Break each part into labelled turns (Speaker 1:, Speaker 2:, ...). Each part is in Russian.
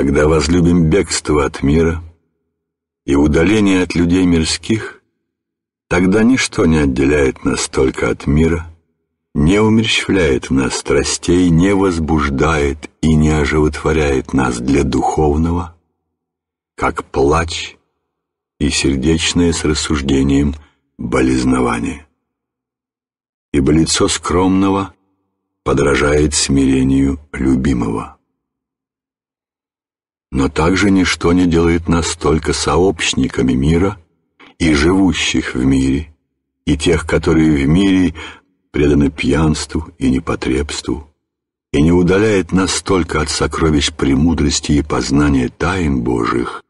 Speaker 1: Когда возлюбим бегство от мира и удаление от людей мирских, тогда ничто не отделяет нас только от мира, не умерщвляет нас страстей, не возбуждает и не оживотворяет нас для духовного, как плач и сердечное с рассуждением болезнование. Ибо лицо скромного подражает смирению любимого. Но также ничто не делает нас только сообщниками мира и живущих в мире, и тех, которые в мире преданы пьянству и непотребству, и не удаляет нас только от сокровищ премудрости и познания тайн Божьих,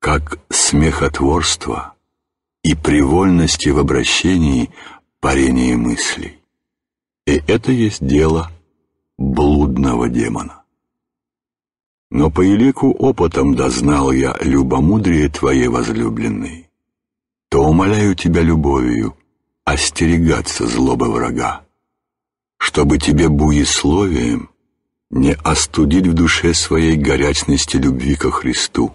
Speaker 1: как смехотворство и привольности в обращении парения мыслей. И это есть дело блудного демона но по елику опытом дознал я любомудрие твоей возлюбленной, то умоляю тебя любовью остерегаться злобы врага, чтобы тебе буесловием не остудить в душе своей горячности любви ко Христу,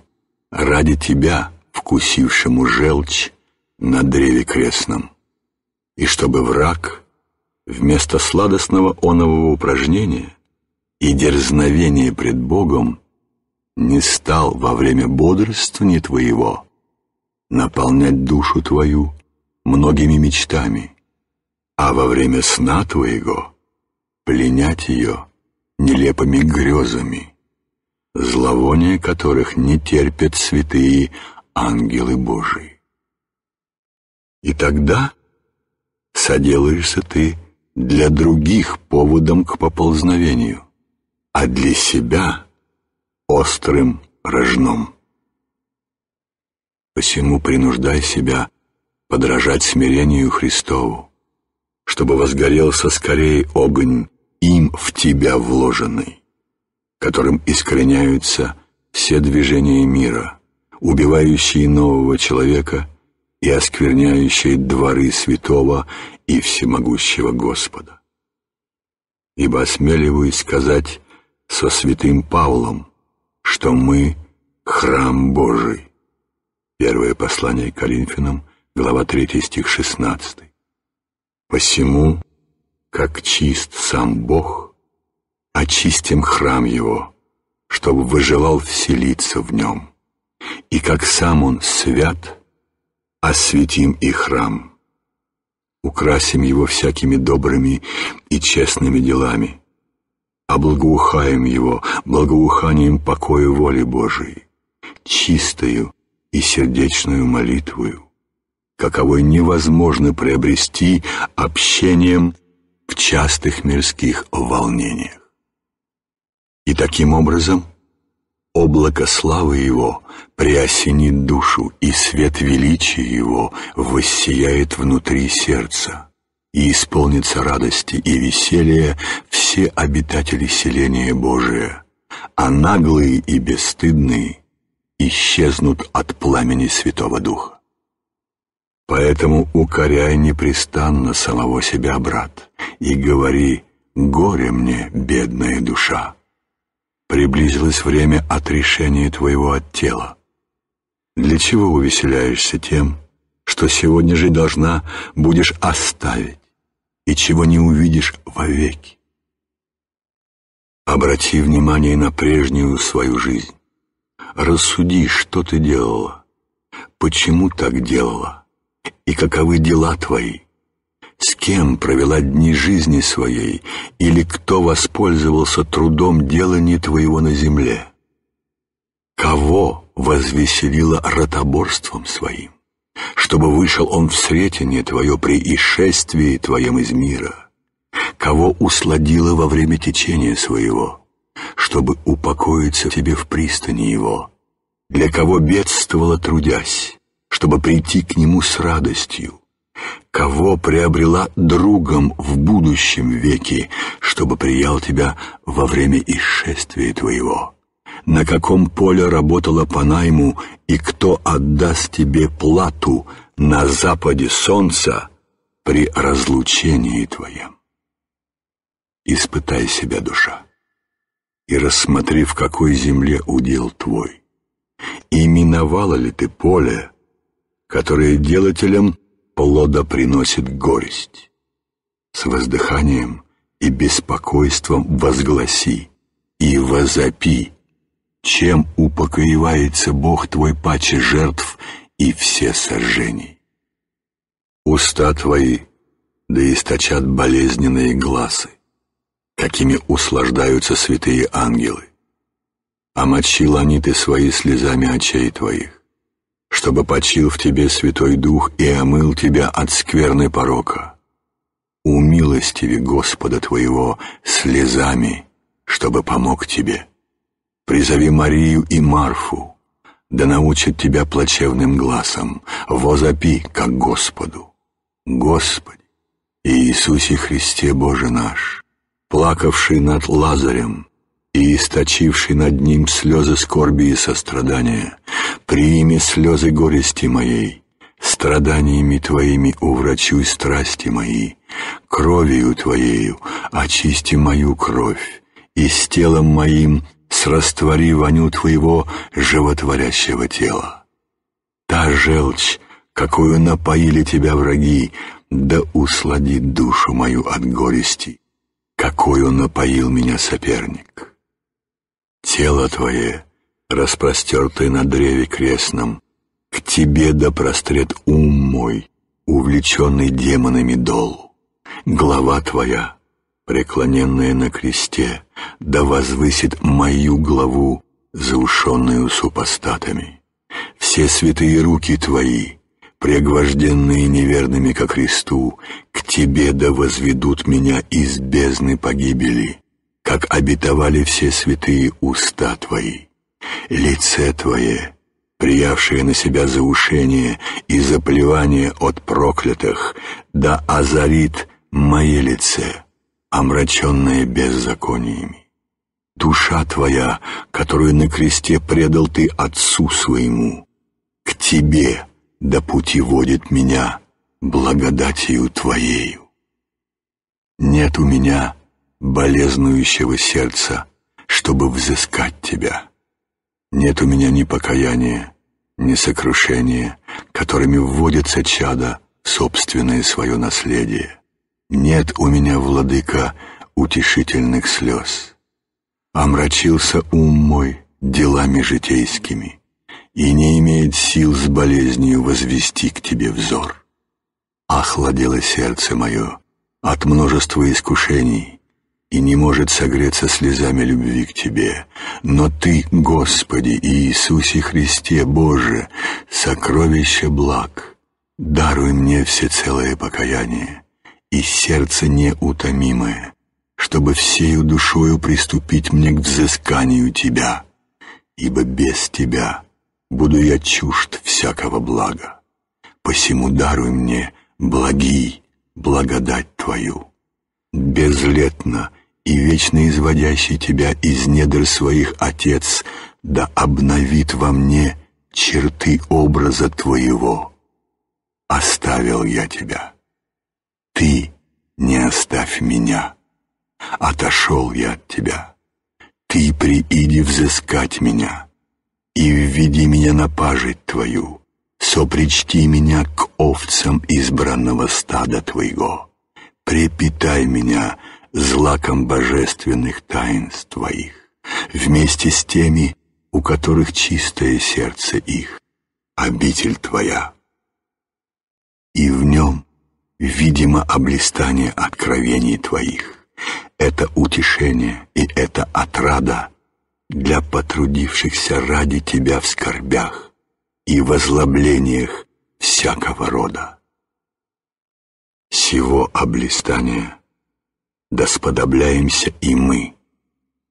Speaker 1: ради тебя, вкусившему желчь на древе крестном, и чтобы враг вместо сладостного онового упражнения и дерзновения пред Богом не стал во время бодрствования твоего наполнять душу твою многими мечтами, а во время сна твоего пленять ее нелепыми грезами, зловония которых не терпят святые ангелы Божии. И тогда соделаешься ты для других поводом к поползновению, а для себя — острым рожном. Посему принуждай себя подражать смирению Христову, чтобы возгорелся скорее огонь, им в тебя вложенный, которым искореняются все движения мира, убивающие нового человека и оскверняющие дворы святого и всемогущего Господа. Ибо осмеливаюсь сказать со святым Павлом, что мы — храм Божий. Первое послание к Коринфянам, глава 3, стих 16. «Посему, как чист сам Бог, очистим храм Его, чтобы выжелал вселиться в Нем. И как сам Он свят, осветим и храм. Украсим Его всякими добрыми и честными делами» облагоухаем его благоуханием покоя воли Божией, чистою и сердечную молитвою, каковой невозможно приобрести общением в частых мирских волнениях. И таким образом облако славы его приосенит душу, и свет величия его воссияет внутри сердца и исполнится радости и веселья все обитатели селения Божия, а наглые и бесстыдные исчезнут от пламени Святого Духа. Поэтому укоряй непрестанно самого себя, брат, и говори «Горе мне, бедная душа!» Приблизилось время отрешения твоего от тела. Для чего увеселяешься тем, что сегодня же должна будешь оставить? и чего не увидишь вовеки. Обрати внимание на прежнюю свою жизнь. Рассуди, что ты делала, почему так делала, и каковы дела твои, с кем провела дни жизни своей, или кто воспользовался трудом делания твоего на земле, кого возвеселила ротоборством своим чтобы вышел он в сретение твое при исшествии твоем из мира, кого усладило во время течения своего, чтобы упокоиться тебе в пристани его, для кого бедствовала трудясь, чтобы прийти к нему с радостью, кого приобрела другом в будущем веке, чтобы приял тебя во время исшествия твоего на каком поле работала по найму и кто отдаст тебе плату на западе солнца при разлучении твоем. Испытай себя, душа, и рассмотри, в какой земле удел твой, и миновала ли ты поле, которое делателям плода приносит горесть. С воздыханием и беспокойством возгласи и возопи чем упокоивается Бог твой паче жертв и все сожжений. Уста твои да источат болезненные глазы, какими услаждаются святые ангелы. А мочил они ты свои слезами очей твоих, чтобы почил в тебе Святой Дух и омыл тебя от скверной порока. Умилостиви Господа твоего слезами, чтобы помог тебе. Призови Марию и Марфу, да научат тебя плачевным глазом, возопи, как Господу. Господи, Иисусе Христе Боже наш, плакавший над Лазарем и источивший над ним слезы скорби и сострадания, приими слезы горести моей, страданиями Твоими уврачуй страсти мои, кровью Твоею очисти мою кровь, и с телом моим сраствори воню твоего животворящего тела. Та желчь, какую напоили тебя враги, да усладит душу мою от горести, какую напоил меня соперник. Тело твое, распростертое на древе крестном, к тебе да прострет ум мой, увлеченный демонами долу. Глава твоя преклоненная на кресте, да возвысит мою главу, заушенную супостатами. Все святые руки твои, прегвожденные неверными ко кресту, к тебе да возведут меня из бездны погибели, как обетовали все святые уста твои. Лице твое, приявшее на себя заушение и заплевание от проклятых, да озарит мое лице» омраченная беззакониями. Душа твоя, которую на кресте предал ты отцу своему, к тебе до пути водит меня благодатью твоею. Нет у меня болезнующего сердца, чтобы взыскать тебя. Нет у меня ни покаяния, ни сокрушения, которыми вводится чада собственное свое наследие. Нет у меня, владыка, утешительных слез. Омрачился ум мой делами житейскими и не имеет сил с болезнью возвести к тебе взор. Охладело сердце мое от множества искушений и не может согреться слезами любви к тебе. Но Ты, Господи и Иисусе Христе, Боже, сокровище благ, даруй мне всецелое покаяние и сердце неутомимое, чтобы всею душою приступить мне к взысканию Тебя, ибо без Тебя буду я чужд всякого блага. Посему даруй мне, благи, благодать Твою, безлетно и вечно изводящий Тебя из недр своих Отец, да обновит во мне черты образа Твоего. Оставил я Тебя ты не оставь меня. Отошел я от тебя. Ты прииди взыскать меня. И введи меня на пажить твою. Сопричти меня к овцам избранного стада твоего. Препитай меня злаком божественных таинств твоих. Вместе с теми, у которых чистое сердце их, обитель твоя. И в нем видимо облистание откровений твоих. Это утешение и это отрада для потрудившихся ради тебя в скорбях и возлоблениях всякого рода. Сего облистания досподобляемся и мы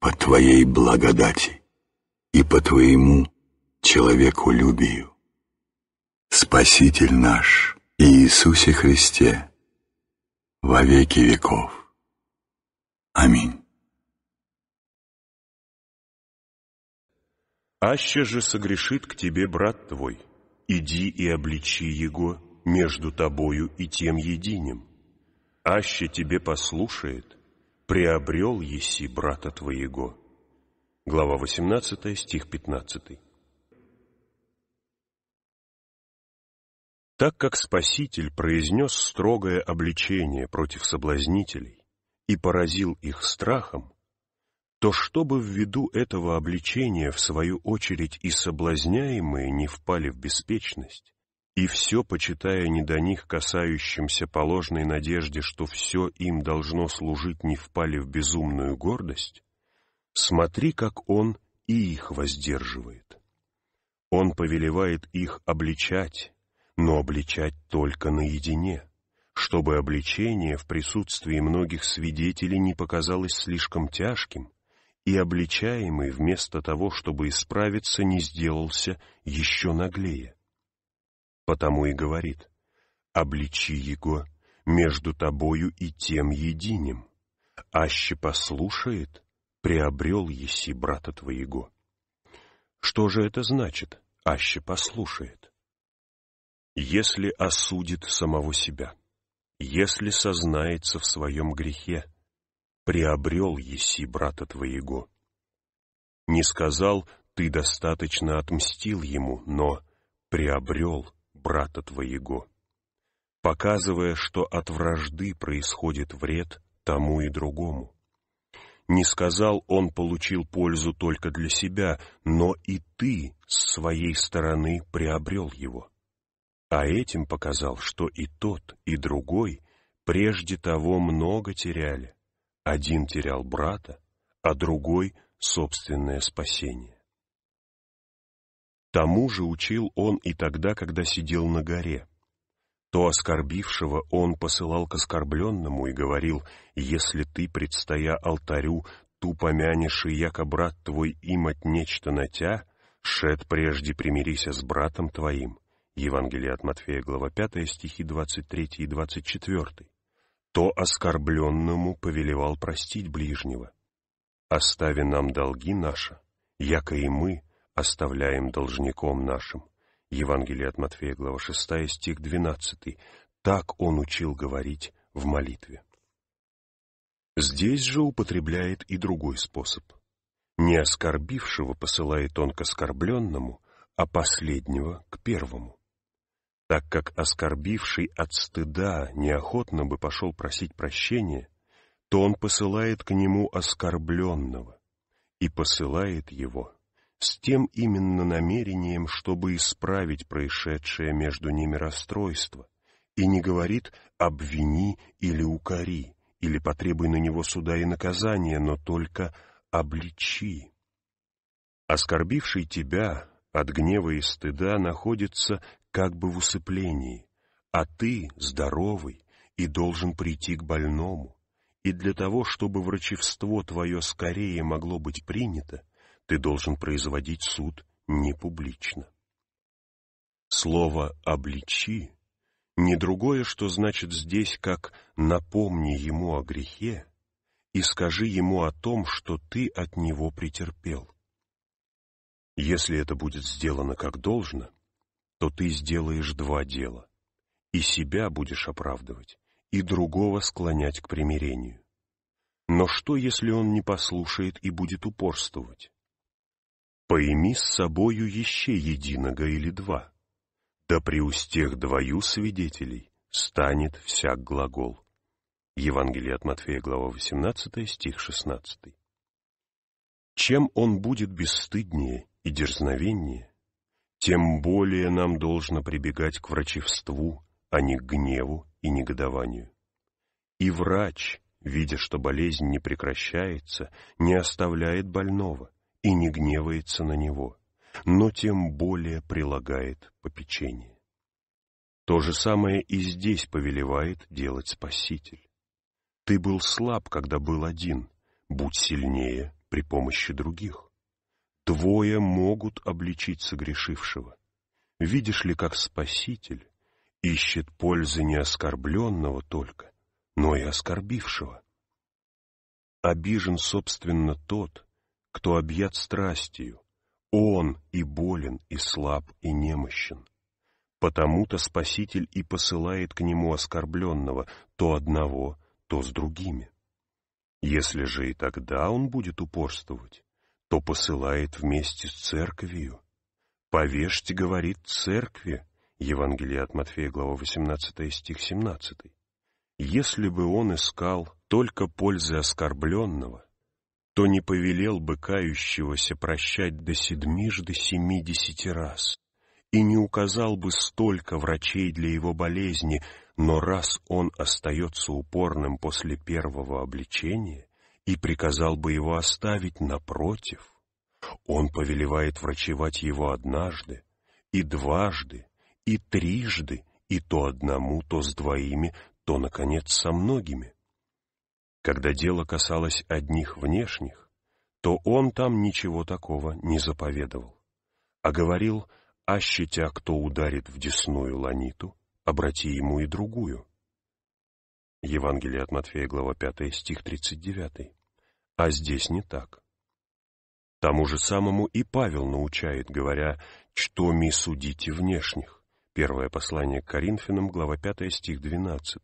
Speaker 1: по Твоей благодати и по Твоему человеколюбию. Спаситель наш — и Иисусе Христе во веки веков. Аминь.
Speaker 2: Аще же согрешит к тебе брат твой, иди и обличи его между тобою и тем единим. Аще тебе послушает, приобрел еси брата твоего. Глава 18, стих 15. Так как Спаситель произнес строгое обличение против соблазнителей и поразил их страхом, то чтобы ввиду этого обличения, в свою очередь, и соблазняемые не впали в беспечность, и все, почитая не до них касающимся положенной надежде, что все им должно служить, не впали в безумную гордость, смотри, как он и их воздерживает. Он повелевает их обличать, но обличать только наедине, чтобы обличение в присутствии многих свидетелей не показалось слишком тяжким, и обличаемый вместо того, чтобы исправиться, не сделался еще наглее. Потому и говорит, «Обличи его между тобою и тем единим, аще послушает, приобрел еси брата твоего». Что же это значит, аще послушает? Если осудит самого себя, если сознается в своем грехе, приобрел еси брата твоего. Не сказал, ты достаточно отмстил ему, но приобрел брата твоего, показывая, что от вражды происходит вред тому и другому. Не сказал, он получил пользу только для себя, но и ты с своей стороны приобрел его а этим показал, что и тот, и другой прежде того много теряли. Один терял брата, а другой — собственное спасение. Тому же учил он и тогда, когда сидел на горе. То оскорбившего он посылал к оскорбленному и говорил, «Если ты, предстоя алтарю, ту помянешь, и яко брат твой им от нечто натя, шед прежде примирися с братом твоим, Евангелие от Матфея, глава 5, стихи 23 и 24, то оскорбленному повелевал простить ближнего. «Остави нам долги наши, яко и мы оставляем должником нашим». Евангелие от Матфея, глава 6, стих 12. Так он учил говорить в молитве. Здесь же употребляет и другой способ. Не оскорбившего посылает он к оскорбленному, а последнего — к первому так как оскорбивший от стыда неохотно бы пошел просить прощения, то он посылает к нему оскорбленного и посылает его с тем именно намерением, чтобы исправить происшедшее между ними расстройство, и не говорит «обвини» или «укори», или «потребуй на него суда и наказания», но только «обличи». Оскорбивший тебя от гнева и стыда находится как бы в усыплении, а ты здоровый и должен прийти к больному. И для того, чтобы врачевство твое скорее могло быть принято, ты должен производить суд не публично. Слово «обличи» не другое, что значит здесь, как «напомни ему о грехе» и скажи ему о том, что ты от него претерпел. Если это будет сделано как должно, то ты сделаешь два дела. И себя будешь оправдывать, и другого склонять к примирению. Но что, если он не послушает и будет упорствовать? пойми с собою еще единого или два. Да при устех двою свидетелей станет всяк глагол. Евангелие от Матфея, глава 18, стих 16. Чем он будет бесстыднее и дерзновеннее, тем более нам должно прибегать к врачевству, а не к гневу и негодованию. И врач, видя, что болезнь не прекращается, не оставляет больного и не гневается на него, но тем более прилагает попечение. То же самое и здесь повелевает делать Спаситель. Ты был слаб, когда был один, будь сильнее при помощи других. Твое могут обличить согрешившего. Видишь ли, как Спаситель ищет пользы не оскорбленного только, но и оскорбившего. Обижен, собственно, тот, кто объят страстью, он и болен, и слаб, и немощен. Потому-то Спаситель и посылает к нему оскорбленного то одного, то с другими. Если же и тогда он будет упорствовать, то посылает вместе с церковью. «Повешьте, — говорит, — церкви» Евангелие от Матфея, глава 18, стих 17. Если бы он искал только пользы оскорбленного, то не повелел бы кающегося прощать до седмижды семидесяти раз и не указал бы столько врачей для его болезни, но раз он остается упорным после первого обличения, и приказал бы его оставить напротив. Он повелевает врачевать его однажды, и дважды, и трижды, и то одному, то с двоими, то, наконец, со многими. Когда дело касалось одних внешних, то он там ничего такого не заповедовал, а говорил, ащетя, а кто ударит в десную ланиту, обрати ему и другую. Евангелие от Матфея, глава 5, стих 39. А здесь не так. Тому же самому и Павел научает, говоря, «Что ми судите внешних?» Первое послание к Коринфянам, глава 5, стих 12.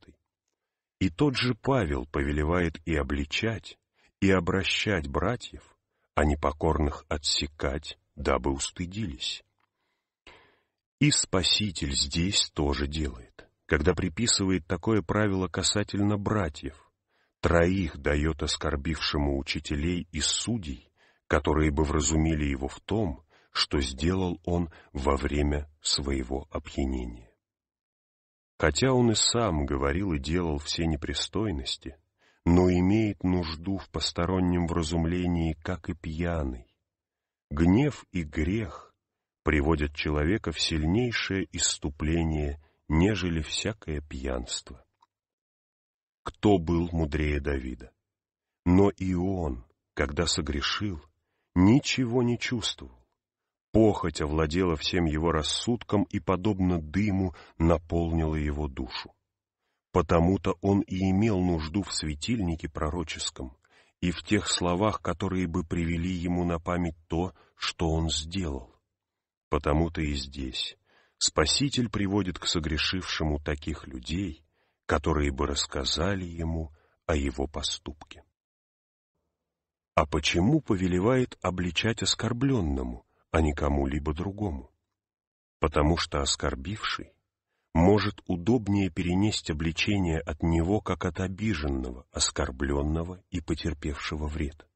Speaker 2: И тот же Павел повелевает и обличать, и обращать братьев, а непокорных отсекать, дабы устыдились. И Спаситель здесь тоже делает когда приписывает такое правило касательно братьев. Троих дает оскорбившему учителей и судей, которые бы вразумили его в том, что сделал он во время своего опьянения. Хотя он и сам говорил и делал все непристойности, но имеет нужду в постороннем вразумлении, как и пьяный. Гнев и грех приводят человека в сильнейшее иступление нежели всякое пьянство. Кто был мудрее Давида? Но и он, когда согрешил, ничего не чувствовал. Похоть овладела всем его рассудком и, подобно дыму, наполнила его душу. Потому-то он и имел нужду в светильнике пророческом и в тех словах, которые бы привели ему на память то, что он сделал. Потому-то и здесь Спаситель приводит к согрешившему таких людей, которые бы рассказали ему о его поступке. А почему повелевает обличать оскорбленному, а не кому-либо другому? Потому что оскорбивший может удобнее перенести обличение от него как от обиженного, оскорбленного и потерпевшего вред.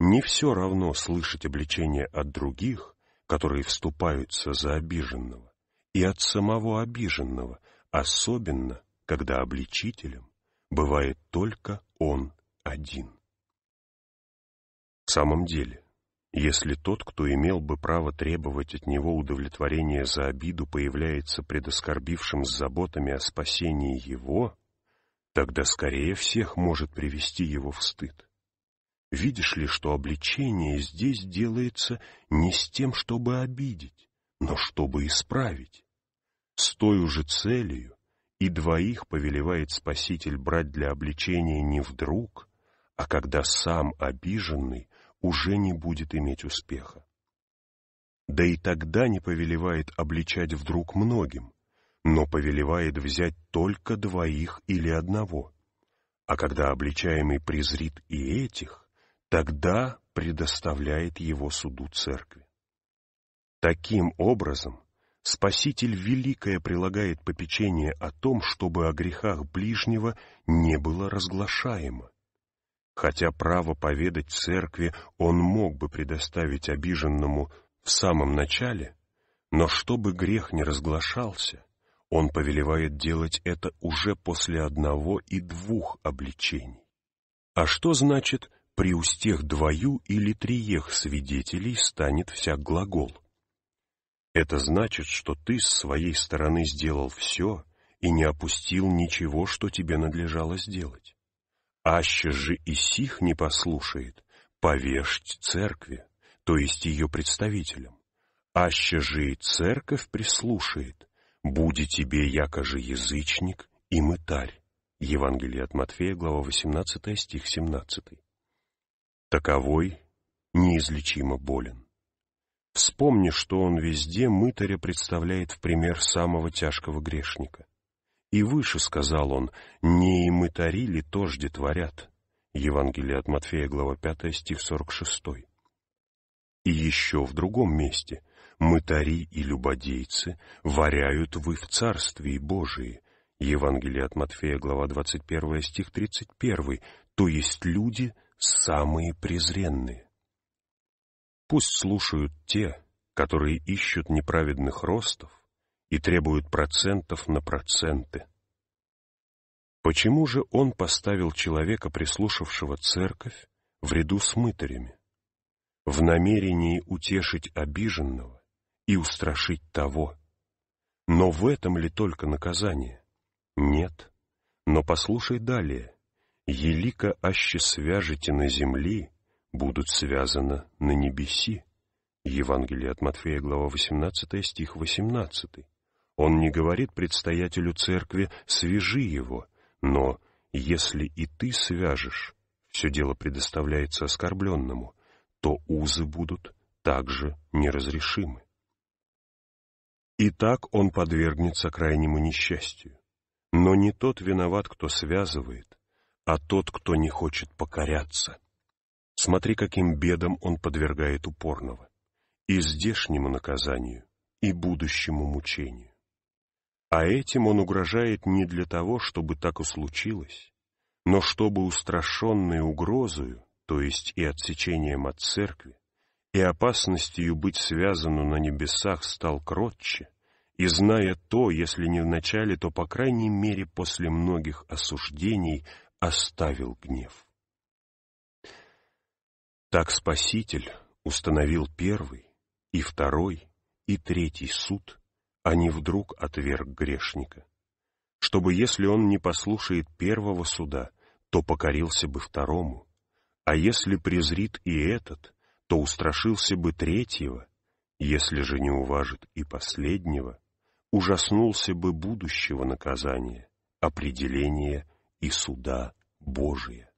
Speaker 2: Не все равно слышать обличение от других которые вступаются за обиженного, и от самого обиженного, особенно, когда обличителем бывает только он один. В самом деле, если тот, кто имел бы право требовать от него удовлетворения за обиду, появляется предоскорбившим с заботами о спасении его, тогда скорее всех может привести его в стыд. Видишь ли, что обличение здесь делается не с тем, чтобы обидеть, но чтобы исправить. С той же целью и двоих повелевает Спаситель брать для обличения не вдруг, а когда сам обиженный уже не будет иметь успеха. Да и тогда не повелевает обличать вдруг многим, но повелевает взять только двоих или одного. А когда обличаемый презрит и этих, тогда предоставляет его суду церкви. Таким образом, Спаситель Великое прилагает попечение о том, чтобы о грехах ближнего не было разглашаемо. Хотя право поведать церкви он мог бы предоставить обиженному в самом начале, но чтобы грех не разглашался, он повелевает делать это уже после одного и двух обличений. А что значит при устех двою или триех свидетелей станет вся глагол. Это значит, что ты с своей стороны сделал все и не опустил ничего, что тебе надлежало сделать. Аще же и сих не послушает, повешать церкви, то есть ее представителям. Аще же и церковь прислушает, буди тебе, якоже язычник и мытарь». Евангелие от Матфея, глава 18, стих 17. Таковой неизлечимо болен. Вспомни, что он везде мытаря представляет в пример самого тяжкого грешника. И выше, сказал он, не и мытари ли тожде творят. Евангелие от Матфея, глава 5, стих 46. И еще в другом месте мытари и любодейцы варяют вы в Царствии Божии. Евангелие от Матфея, глава 21, стих 31, то есть люди самые презренные. Пусть слушают те, которые ищут неправедных ростов и требуют процентов на проценты. Почему же он поставил человека, прислушавшего церковь, в ряду с мытарями, в намерении утешить обиженного и устрашить того? Но в этом ли только наказание? Нет. Но послушай далее. Елика аще свяжете на земли, будут связаны на небеси. Евангелие от Матфея, глава 18, стих 18. Он не говорит предстоятелю церкви «свяжи его», но «если и ты свяжешь», все дело предоставляется оскорбленному, то узы будут также неразрешимы. И так он подвергнется крайнему несчастью. Но не тот виноват, кто связывает, а тот, кто не хочет покоряться. Смотри, каким бедам он подвергает упорного, и здешнему наказанию, и будущему мучению. А этим он угрожает не для того, чтобы так и случилось, но чтобы устрашенные угрозою, то есть и отсечением от церкви, и опасностью быть связану на небесах стал кротче, и зная то, если не вначале, то, по крайней мере, после многих осуждений – оставил гнев. Так Спаситель установил первый, и второй, и третий суд, а не вдруг отверг грешника, чтобы, если он не послушает первого суда, то покорился бы второму, а если презрит и этот, то устрашился бы третьего, если же не уважит и последнего, ужаснулся бы будущего наказания, определения и суда Божие.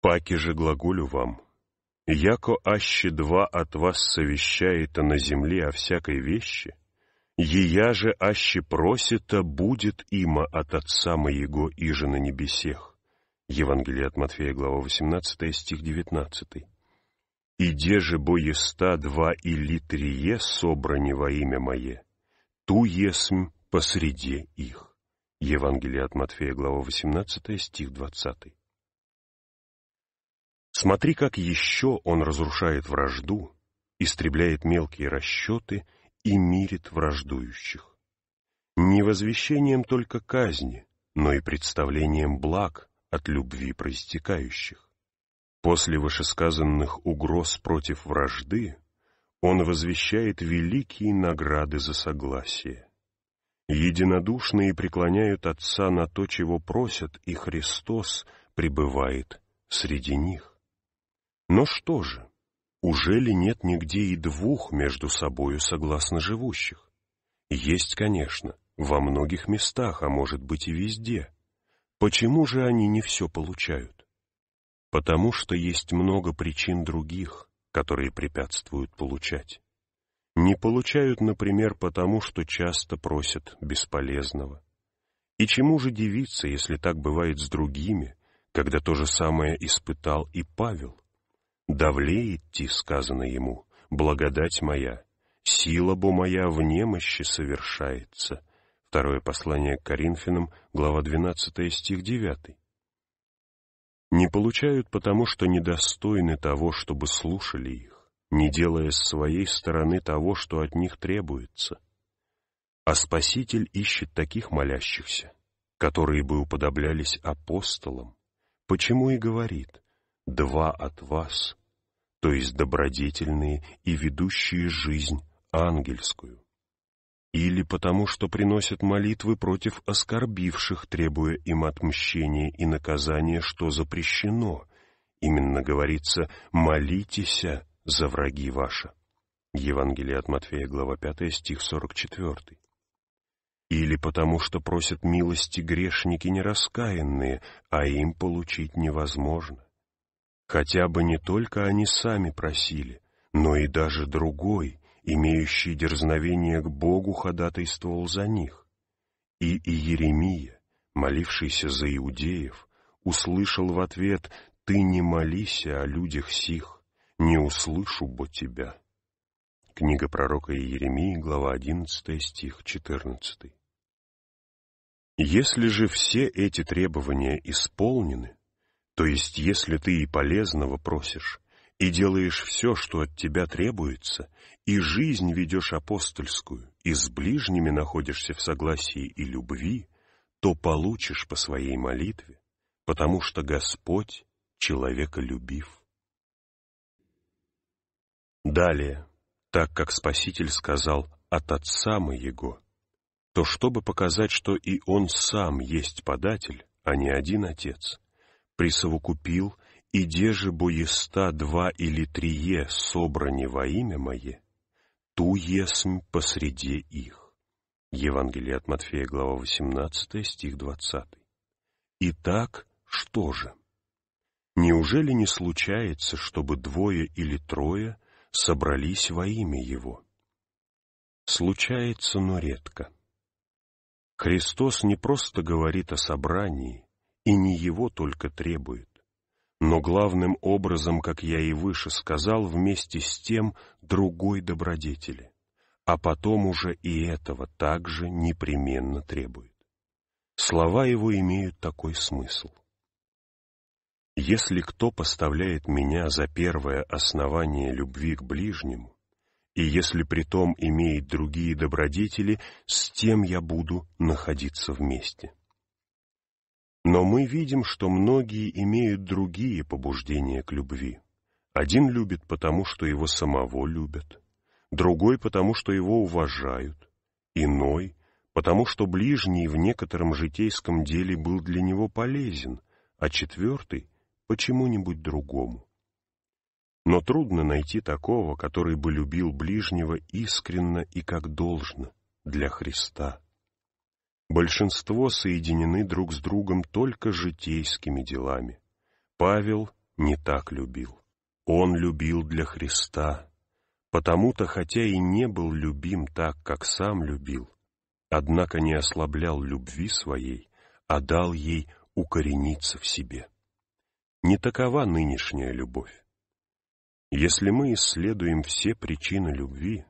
Speaker 2: Паки же глаголю вам, яко аще два от вас совещает на земле о всякой вещи, ея же аще просита будет има от Отца моего иже на небесех. Евангелие от Матфея, глава 18, стих 19. «И де же бо два или трие собрани во имя мое, ту есмь посреди их». Евангелие от Матфея, глава 18, стих 20. Смотри, как еще он разрушает вражду, истребляет мелкие расчеты и мирит враждующих. Не возвещением только казни, но и представлением благ от любви проистекающих. После вышесказанных угроз против вражды он возвещает великие награды за согласие. Единодушные преклоняют Отца на то, чего просят, и Христос пребывает среди них. Но что же, уже ли нет нигде и двух между собою согласно живущих? Есть, конечно, во многих местах, а может быть и везде. Почему же они не все получают? Потому что есть много причин других, которые препятствуют получать. Не получают, например, потому, что часто просят бесполезного. И чему же дивиться, если так бывает с другими, когда то же самое испытал и Павел? Давлеет, идти», — сказано ему, — «благодать моя, сила бо моя в немощи совершается». Второе послание к Коринфянам, глава 12, стих 9. Не получают потому, что недостойны того, чтобы слушали их не делая с своей стороны того, что от них требуется. А Спаситель ищет таких молящихся, которые бы уподоблялись апостолам, почему и говорит «два от вас», то есть добродетельные и ведущие жизнь ангельскую. Или потому, что приносят молитвы против оскорбивших, требуя им отмщения и наказания, что запрещено. Именно говорится «молитесь», за враги ваши. Евангелие от Матфея, глава 5, стих 44. Или потому, что просят милости грешники нераскаянные, а им получить невозможно. Хотя бы не только они сами просили, но и даже другой, имеющий дерзновение к Богу, ходатайствовал за них. И Иеремия, молившийся за иудеев, услышал в ответ «Ты не молись о людях сих, не услышу бо тебя». Книга пророка Иеремии, глава 11, стих 14. Если же все эти требования исполнены, то есть если ты и полезного просишь, и делаешь все, что от тебя требуется, и жизнь ведешь апостольскую, и с ближними находишься в согласии и любви, то получишь по своей молитве, потому что Господь человека любив. Далее, так как Спаситель сказал «от Отца Моего», то чтобы показать, что и Он сам есть податель, а не один Отец, присовокупил «И де же боеста два или трие собрани во имя Мое, ту есмь посреди их». Евангелие от Матфея, глава 18, стих 20. Итак, что же? Неужели не случается, чтобы двое или трое – собрались во имя Его. Случается, но редко. Христос не просто говорит о собрании, и не его только требует, но главным образом, как я и выше сказал, вместе с тем другой добродетели, а потом уже и этого также непременно требует. Слова его имеют такой смысл — если кто поставляет меня за первое основание любви к ближнему, и если притом имеет другие добродетели, с тем я буду находиться вместе. Но мы видим, что многие имеют другие побуждения к любви. Один любит потому, что его самого любят, другой потому, что его уважают, иной потому, что ближний в некотором житейском деле был для него полезен, а четвертый почему-нибудь другому. Но трудно найти такого, который бы любил ближнего искренно и как должно, для Христа. Большинство соединены друг с другом только житейскими делами. Павел не так любил. Он любил для Христа. Потому-то, хотя и не был любим так, как сам любил, однако не ослаблял любви своей, а дал ей укорениться в себе. Не такова нынешняя любовь. Если мы исследуем все причины любви,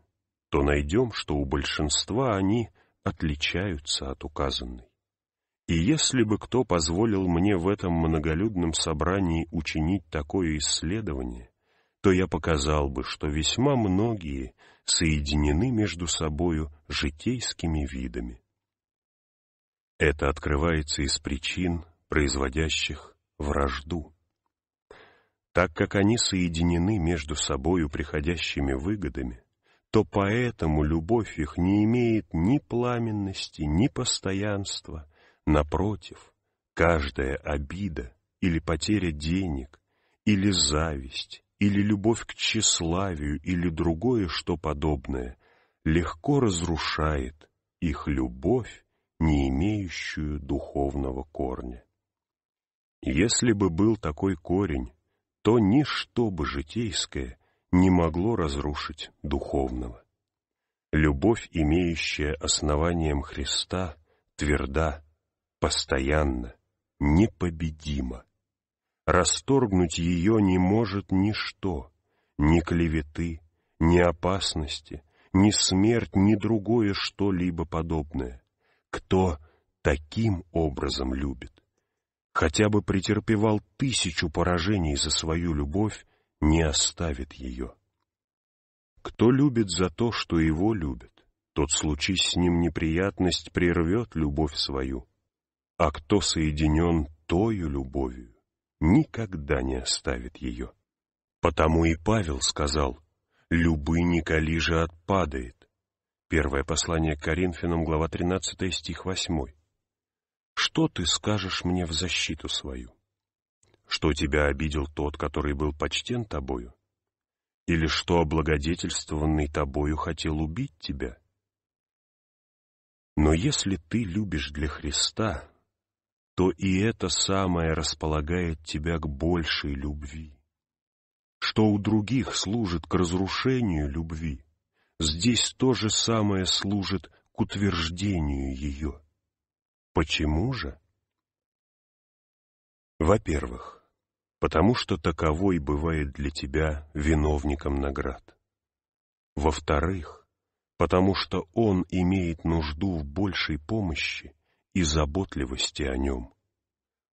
Speaker 2: то найдем, что у большинства они отличаются от указанной. И если бы кто позволил мне в этом многолюдном собрании учинить такое исследование, то я показал бы, что весьма многие соединены между собою житейскими видами. Это открывается из причин, производящих вражду. Так как они соединены между собою приходящими выгодами, то поэтому любовь их не имеет ни пламенности, ни постоянства. Напротив, каждая обида или потеря денег, или зависть, или любовь к тщеславию, или другое что подобное, легко разрушает их любовь, не имеющую духовного корня. Если бы был такой корень, то ничто бы житейское не могло разрушить духовного. Любовь, имеющая основанием Христа, тверда, постоянна, непобедима. Расторгнуть ее не может ничто, ни клеветы, ни опасности, ни смерть, ни другое что-либо подобное. Кто таким образом любит? хотя бы претерпевал тысячу поражений за свою любовь, не оставит ее. Кто любит за то, что его любит, тот, случись с ним неприятность, прервет любовь свою. А кто соединен тою любовью, никогда не оставит ее. Потому и Павел сказал, «Любы николи же отпадает». Первое послание к Коринфянам, глава 13, стих 8 что ты скажешь мне в защиту свою? Что тебя обидел тот, который был почтен тобою? Или что облагодетельствованный тобою хотел убить тебя? Но если ты любишь для Христа, то и это самое располагает тебя к большей любви. Что у других служит к разрушению любви, здесь то же самое служит к утверждению ее. Почему же? Во-первых, потому что таковой бывает для тебя виновником наград. Во-вторых, потому что он имеет нужду в большей помощи и заботливости о нем.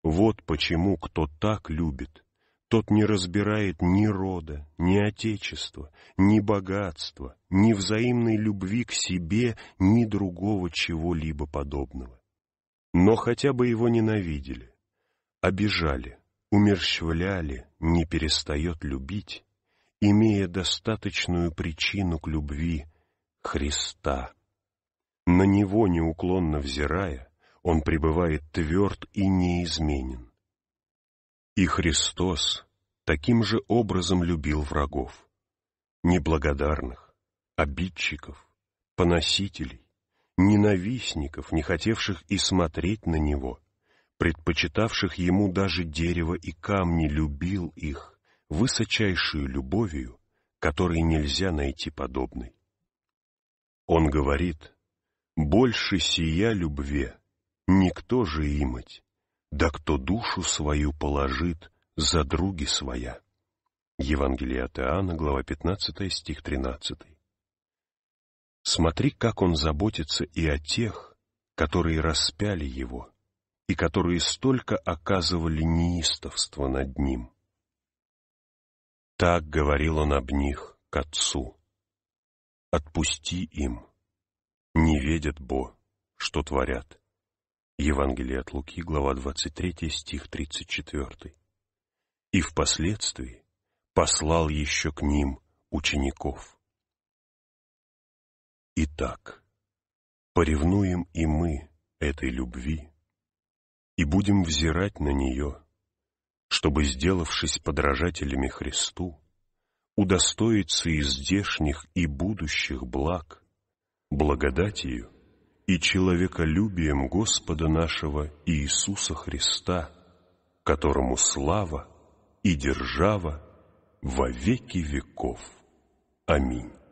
Speaker 2: Вот почему кто так любит, тот не разбирает ни рода, ни отечества, ни богатства, ни взаимной любви к себе, ни другого чего-либо подобного. Но хотя бы его ненавидели, обижали, умерщвляли, не перестает любить, имея достаточную причину к любви Христа. На Него неуклонно взирая, он пребывает тверд и неизменен. И Христос таким же образом любил врагов, неблагодарных, обидчиков, поносителей, ненавистников, не хотевших и смотреть на него, предпочитавших ему даже дерево и камни, любил их, высочайшую любовью, которой нельзя найти подобной. Он говорит, «Больше сия любве, никто же имать, да кто душу свою положит за други своя». Евангелие от Иоанна, глава 15, стих 13. Смотри, как он заботится и о тех, которые распяли его, и которые столько оказывали неистовство над ним. Так говорил он об них к отцу. «Отпусти им, не ведят Бо, что творят». Евангелие от Луки, глава 23, стих 34. И впоследствии послал еще к ним учеников. Итак, поревнуем и мы этой любви и будем взирать на нее, чтобы, сделавшись подражателями Христу, удостоиться и здешних, и будущих благ, благодатью и человеколюбием Господа нашего Иисуса Христа, которому слава и держава во веки веков. Аминь.